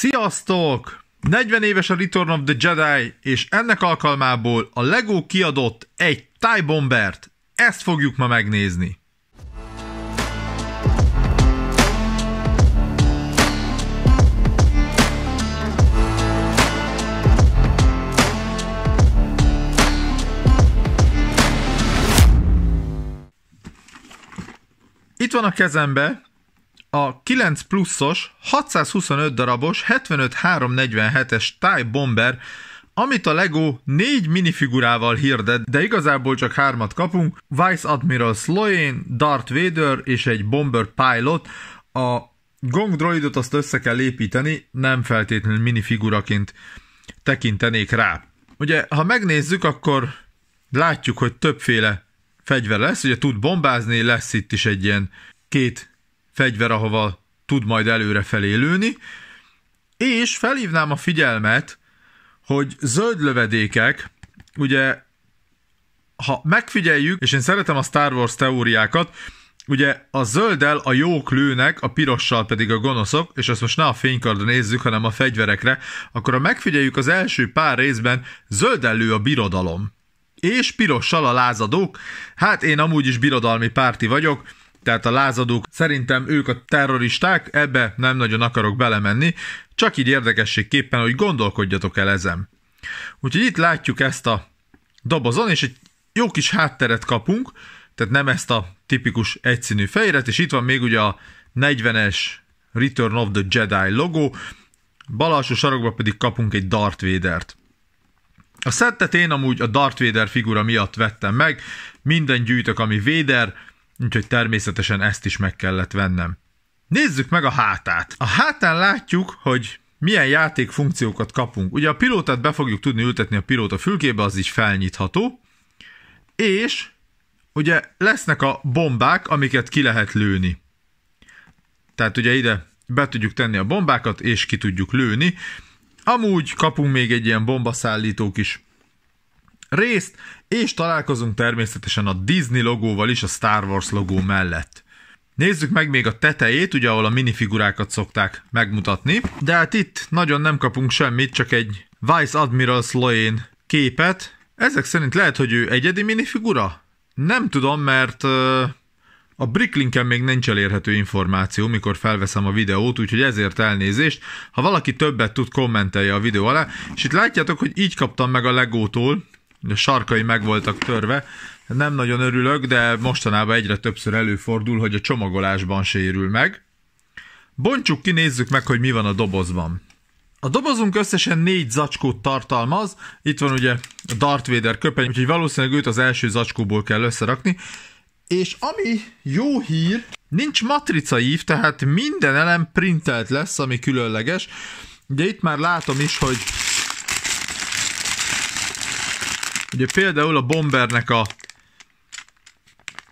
Sziasztok! 40 éves a Return of the Jedi, és ennek alkalmából a LEGO kiadott egy TIE Bombert. Ezt fogjuk ma megnézni. Itt van a kezembe a 9 pluszos, 625 darabos, 75-347-es TIE Bomber, amit a LEGO négy minifigurával hirdet, de igazából csak hármat kapunk, Vice Admiral Sloane, Darth Vader és egy Bomber Pilot, a gong droidot azt össze kell építeni, nem feltétlenül minifiguraként tekintenék rá. Ugye, ha megnézzük, akkor látjuk, hogy többféle fegyver lesz, ugye tud bombázni, lesz itt is egy ilyen két fegyver, ahova tud majd előre felélőni, és felhívnám a figyelmet, hogy zöld lövedékek, ugye, ha megfigyeljük, és én szeretem a Star Wars teóriákat, ugye a zölddel a jók lőnek, a pirossal pedig a gonoszok, és ezt most ne a fénykardra nézzük, hanem a fegyverekre, akkor ha megfigyeljük az első pár részben, zölddel lő a birodalom. És pirossal a lázadók, hát én amúgy is birodalmi párti vagyok, tehát a lázadók, szerintem ők a terroristák, ebbe nem nagyon akarok belemenni, csak így érdekességképpen, hogy gondolkodjatok el ezen. Úgyhogy itt látjuk ezt a dobozon, és egy jó kis hátteret kapunk, tehát nem ezt a tipikus egyszínű fejret, és itt van még ugye a 40-es Return of the Jedi logó, bal alsó sarokban pedig kapunk egy Darth Vader-t. A szettet én amúgy a Darth Vader figura miatt vettem meg, minden gyűjtök, ami Vader, úgyhogy természetesen ezt is meg kellett vennem. Nézzük meg a hátát. A hátán látjuk, hogy milyen játék funkciókat kapunk. Ugye a pilótát be fogjuk tudni ültetni a pilóta fülkébe, az így felnyitható, és ugye lesznek a bombák, amiket ki lehet lőni. Tehát ugye ide be tudjuk tenni a bombákat, és ki tudjuk lőni. Amúgy kapunk még egy ilyen bombaszállító kis részt, és találkozunk természetesen a Disney logóval is a Star Wars logó mellett. Nézzük meg még a tetejét, ugye ahol a minifigurákat szokták megmutatni, de hát itt nagyon nem kapunk semmit, csak egy Vice Admiral Sloan képet. Ezek szerint lehet, hogy ő egyedi minifigura? Nem tudom, mert a Bricklinken még nincs elérhető információ, mikor felveszem a videót, úgyhogy ezért elnézést. Ha valaki többet tud, kommentelje a videó alá. És itt látjátok, hogy így kaptam meg a Legótól sarkai meg voltak törve. Nem nagyon örülök, de mostanában egyre többször előfordul, hogy a csomagolásban sérül meg. Bontsuk ki, nézzük meg, hogy mi van a dobozban. A dobozunk összesen négy zacskót tartalmaz, itt van ugye Darth Vader köpeny, úgyhogy valószínűleg őt az első zacskóból kell összerakni. És ami jó hír, nincs matricaív, tehát minden elem printelt lesz, ami különleges. Ugye itt már látom is, hogy Ugye például a bombernek a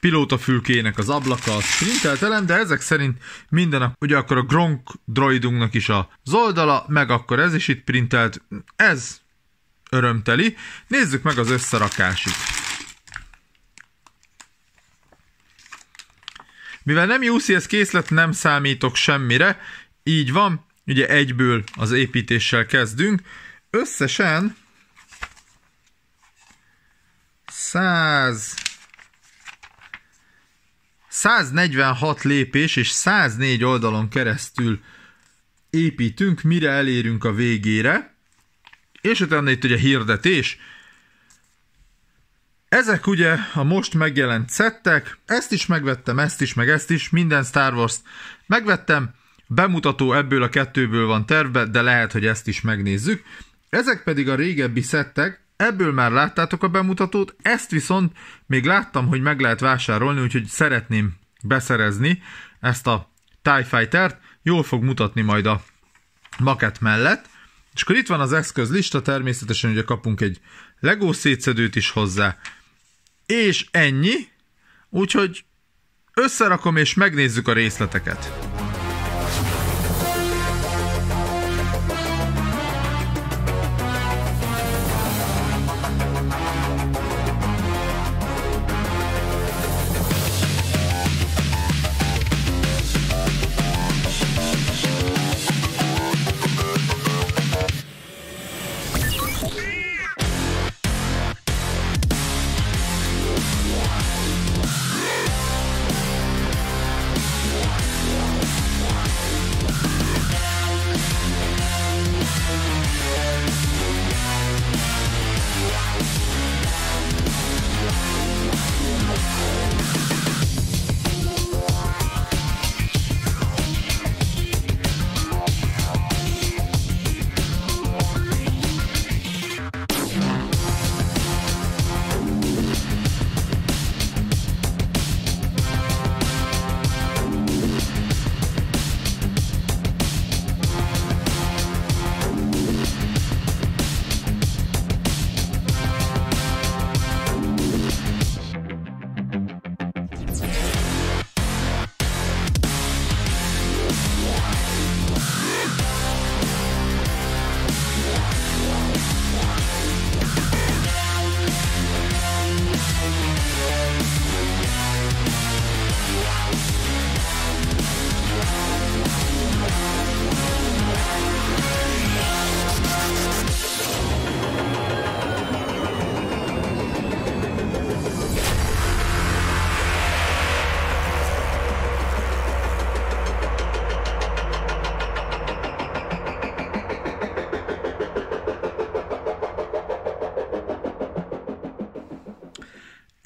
pilótafülkének az ablaka az printeltelen, de ezek szerint minden, ugye akkor a Gronk droidunknak is az oldala, meg akkor ez is itt printelt, ez örömteli. Nézzük meg az összerakásit. Mivel nem UCS készlet, nem számítok semmire, így van, ugye egyből az építéssel kezdünk. Összesen 100... 146 lépés és 104 oldalon keresztül építünk, mire elérünk a végére, és utána itt ugye hirdetés. Ezek ugye a most megjelent szettek, ezt is megvettem, ezt is, meg ezt is, minden Star Wars-t megvettem, bemutató ebből a kettőből van terve, de lehet, hogy ezt is megnézzük. Ezek pedig a régebbi szettek, Ebből már láttátok a bemutatót, ezt viszont még láttam, hogy meg lehet vásárolni, úgyhogy szeretném beszerezni ezt a TIE Fighter-t, jól fog mutatni majd a maket mellett. És akkor itt van az eszközlista, természetesen ugye kapunk egy Lego szétszedőt is hozzá, és ennyi, úgyhogy összerakom és megnézzük a részleteket.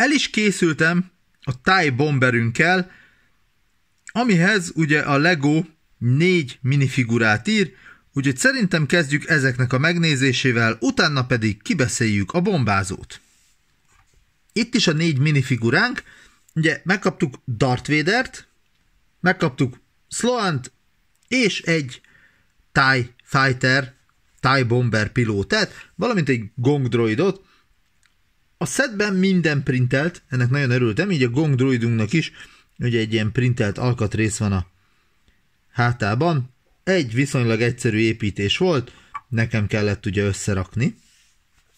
El is készültem a Thai bomberünkkel, amihez ugye a Lego négy minifigurát ír, úgyhogy szerintem kezdjük ezeknek a megnézésével, utána pedig kibeszéljük a bombázót. Itt is a négy minifiguránk, ugye megkaptuk Darth vader megkaptuk Sloant és egy TIE Fighter, TIE Bomber pilótát, valamint egy gongdroidot, a szedben minden printelt, ennek nagyon örültem, így a gong droidunknak is, ugye egy ilyen printelt alkatrész van a hátában. Egy viszonylag egyszerű építés volt, nekem kellett ugye összerakni,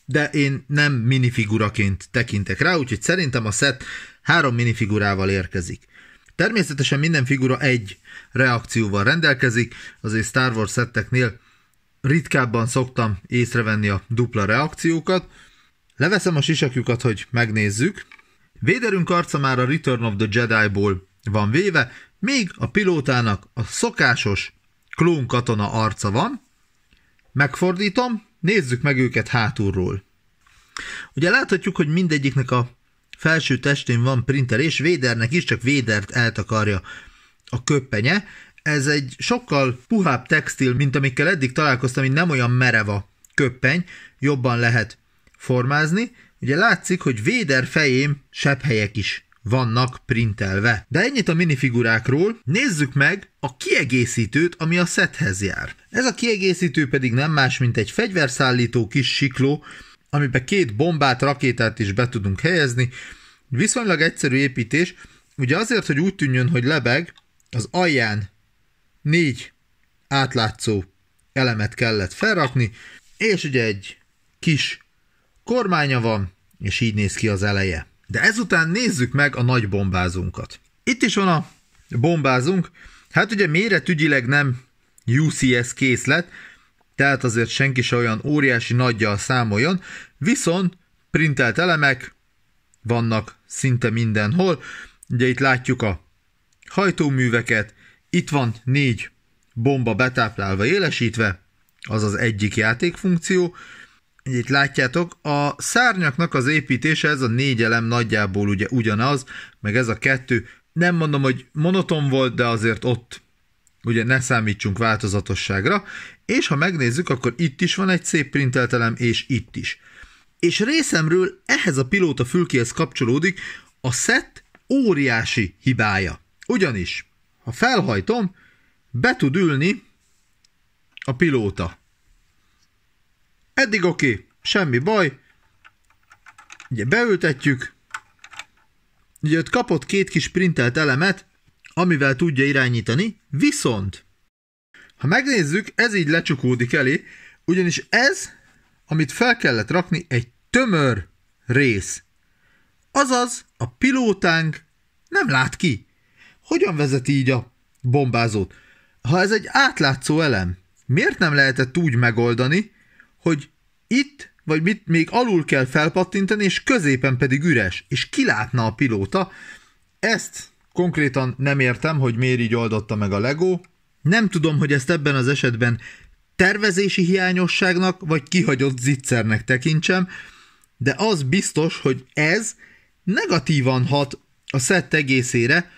de én nem minifiguraként tekintek rá, úgyhogy szerintem a set három minifigurával érkezik. Természetesen minden figura egy reakcióval rendelkezik, azért Star Wars szetteknél ritkábban szoktam észrevenni a dupla reakciókat, Leveszem a sisakjukat, hogy megnézzük. Véderünk arca már a Return of the Jedi-ból van véve, még a pilótának a szokásos klón katona arca van. Megfordítom, nézzük meg őket hátulról. Ugye láthatjuk, hogy mindegyiknek a felső testén van printer, és Védernek is csak Védert eltakarja a köppenye. Ez egy sokkal puhább textil, mint amikkel eddig találkoztam, így nem olyan mereva köppeny, jobban lehet formázni. Ugye látszik, hogy Véder sebb helyek is vannak printelve. De ennyit a minifigurákról, nézzük meg a kiegészítőt, ami a szethez jár. Ez a kiegészítő pedig nem más, mint egy fegyverszállító kis sikló, amiben két bombát, rakétát is be tudunk helyezni. Viszonylag egyszerű építés, ugye azért, hogy úgy tűnjön, hogy lebeg, az alján négy átlátszó elemet kellett felrakni, és ugye egy kis Kormánya van, és így néz ki az eleje. De ezután nézzük meg a nagy bombázunkat. Itt is van a bombázunk. Hát ugye méretügyileg nem UCS készlet, tehát azért senki se olyan óriási nagyjal számoljon, viszont printelt elemek vannak szinte mindenhol. Ugye itt látjuk a hajtóműveket, itt van négy bomba betáplálva, élesítve, az az egyik játékfunkció, funkció, itt látjátok, a szárnyaknak az építése, ez a négy elem nagyjából ugye ugyanaz, meg ez a kettő, nem mondom, hogy monoton volt, de azért ott ugye ne számítsunk változatosságra, és ha megnézzük, akkor itt is van egy szép printeltelem, és itt is. És részemről ehhez a pilóta fülkéhez kapcsolódik a set óriási hibája. Ugyanis, ha felhajtom, be tud ülni a pilóta Eddig oké, okay, semmi baj. Ugye beültetjük. Ugye ott kapott két kis printelt elemet, amivel tudja irányítani, viszont ha megnézzük, ez így lecsukódik elé, ugyanis ez, amit fel kellett rakni, egy tömör rész. Azaz, a pilótánk nem lát ki. Hogyan vezeti így a bombázót? Ha ez egy átlátszó elem, miért nem lehetett úgy megoldani, hogy itt, vagy mit még alul kell felpattintani, és középen pedig üres, és kilátna a pilóta. Ezt konkrétan nem értem, hogy miért így oldotta meg a Lego. Nem tudom, hogy ezt ebben az esetben tervezési hiányosságnak, vagy kihagyott zicsernek tekintsem, de az biztos, hogy ez negatívan hat a szett egészére,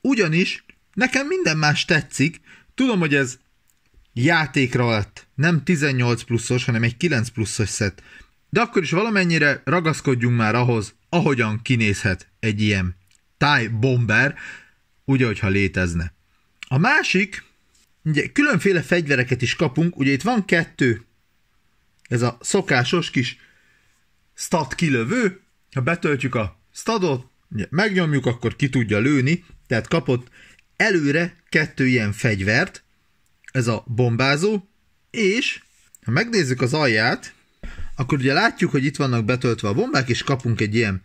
ugyanis nekem minden más tetszik, tudom, hogy ez játékra lett. Nem 18 pluszos, hanem egy 9 pluszos szett. De akkor is valamennyire ragaszkodjunk már ahhoz, ahogyan kinézhet egy ilyen táj bomber, ugye, hogyha létezne. A másik, ugye különféle fegyvereket is kapunk, ugye itt van kettő, ez a szokásos kis stat kilövő, ha betöltjük a stadot, ugye megnyomjuk, akkor ki tudja lőni, tehát kapott előre kettő ilyen fegyvert, ez a bombázó, és ha megnézzük az alját, akkor ugye látjuk, hogy itt vannak betöltve a bombák, és kapunk egy ilyen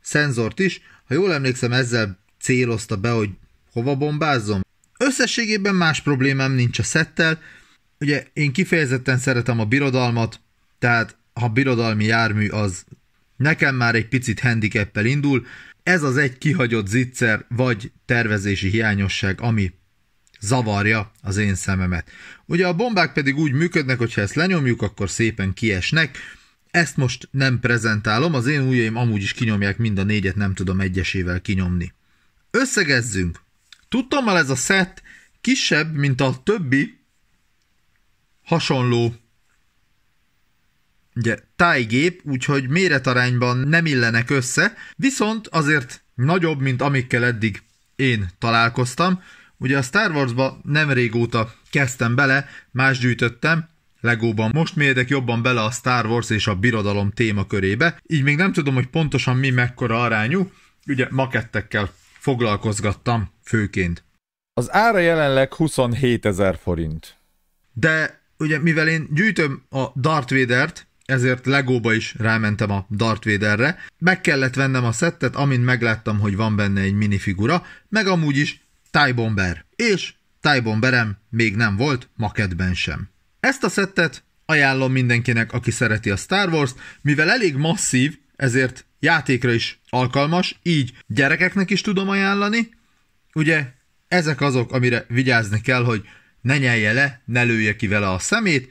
szenzort is. Ha jól emlékszem, ezzel célozta be, hogy hova bombázzom. Összességében más problémám nincs a szettel. Ugye én kifejezetten szeretem a birodalmat, tehát ha birodalmi jármű az nekem már egy picit handicappel indul. Ez az egy kihagyott zicser vagy tervezési hiányosság, ami zavarja az én szememet. Ugye a bombák pedig úgy működnek, hogy ha ezt lenyomjuk, akkor szépen kiesnek. Ezt most nem prezentálom, az én ujjaim amúgy is kinyomják mind a négyet, nem tudom egyesével kinyomni. Összegezzünk! Tudtommal ez a set kisebb, mint a többi hasonló ugye, tájgép, úgyhogy méretarányban nem illenek össze, viszont azért nagyobb, mint amikkel eddig én találkoztam. Ugye a Star Wars-ba nem régóta kezdtem bele, más gyűjtöttem, Legóban most mérdek jobban bele a Star Wars és a birodalom témakörébe, így még nem tudom, hogy pontosan mi mekkora arányú, ugye makettekkel foglalkozgattam főként. Az ára jelenleg 27 ezer forint. De ugye mivel én gyűjtöm a Darth Vader-t, ezért Legóba is rámentem a Darth Vader-re. Meg kellett vennem a szettet, amint megláttam, hogy van benne egy minifigura, meg amúgy is Tájbomber, és tájbomberem még nem volt maketben sem. Ezt a szettet ajánlom mindenkinek, aki szereti a Star Wars-t, mivel elég masszív, ezért játékra is alkalmas, így gyerekeknek is tudom ajánlani. Ugye ezek azok, amire vigyázni kell, hogy ne nyelje le, ne lője ki vele a szemét,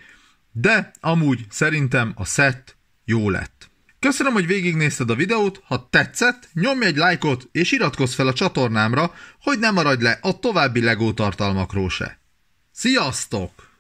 de amúgy szerintem a szett jó lett. Köszönöm, hogy végignézted a videót, ha tetszett, nyomj egy lájkot és iratkozz fel a csatornámra, hogy ne maradj le a további LEGO tartalmakról se. Sziasztok!